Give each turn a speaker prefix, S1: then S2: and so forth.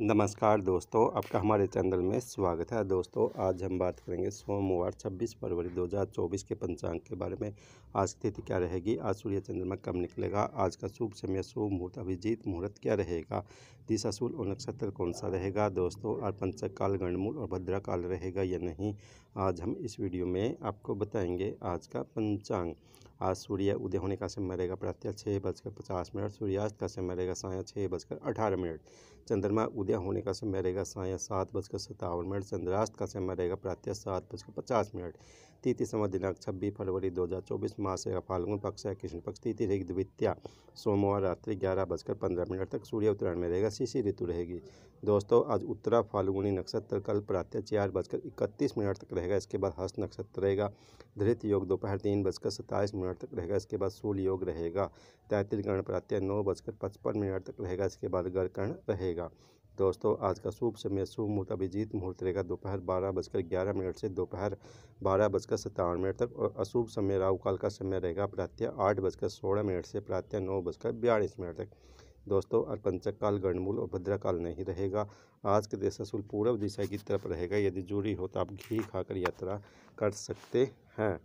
S1: नमस्कार दोस्तों आपका हमारे चैनल में स्वागत है दोस्तों आज हम बात करेंगे सोमवार 26 फरवरी 2024 के पंचांग के बारे में आज तिथि क्या रहेगी आज सूर्य चंद्रमा कम निकलेगा आज का शुभ समय शुभ मुहूर्त अभिजीत मुहूर्त क्या रहेगा दिशा शूल और नक्षत्र कौन सा रहेगा दोस्तों और पंचक काल गणमूल और भद्रा काल रहेगा या नहीं आज हम इस वीडियो में आपको बताएंगे आज का पंचांग आज सूर्य उदय होने का समय रहेगा प्रत्यय छः बजकर पचास मिनट सूर्यास्त का समय रहेगा साय छः बजकर अठारह मिनट चंद्रमा उदय होने का समय रहेगा साय सात बजकर सत्तावन मिनट चंद्रास्त का समय रहेगा प्रातः सात बजकर पचास मिनट तिथि समय दिनांक छब्बीस फरवरी दो हज़ार चौबीस मास रहेगा फाल्गुन पक्ष है कृष्ण पक्ष तिथि रहेगी द्वितीय सोमवार रात्रि ग्यारह बजकर पंद्रह मिनट तक सूर्य उत्तरायण में रहेगा शिशि ऋतु रहेगी दोस्तों आज उत्तरा फाल्गुनी नक्षत्र कल प्रातः चार बजकर इकतीस मिनट तक रहेगा इसके बाद हस्त नक्षत्र रहेगा धृत योग दोपहर तीन बजकर सत्ताईस मिनट तक रहेगा इसके बाद सूर्य योग रहेगा तैतृत कर्ण प्रत्यय नौ बजकर पचपन मिनट तक रहेगा इसके बाद गर्कर्ण रहेगा दोस्तों आज का शुभ समय शुभ मुहूर्त अभिजीत मुहूर्त रहेगा दोपहर बारह बजकर ग्यारह मिनट से दोपहर बारह बजकर सत्तावन मिनट तक और अशुभ समय राहुकाल का समय रहेगा प्रातः आठ बजकर सोलह मिनट से प्रातः नौ बजकर बयालीस मिनट तक दोस्तों अल्पंचक काल गणमूल और भद्राकाल नहीं रहेगा आज के देश असूल पूर्व दिशा की तरफ रहेगा यदि जुड़ी हो तो आप घी खाकर यात्रा कर सकते हैं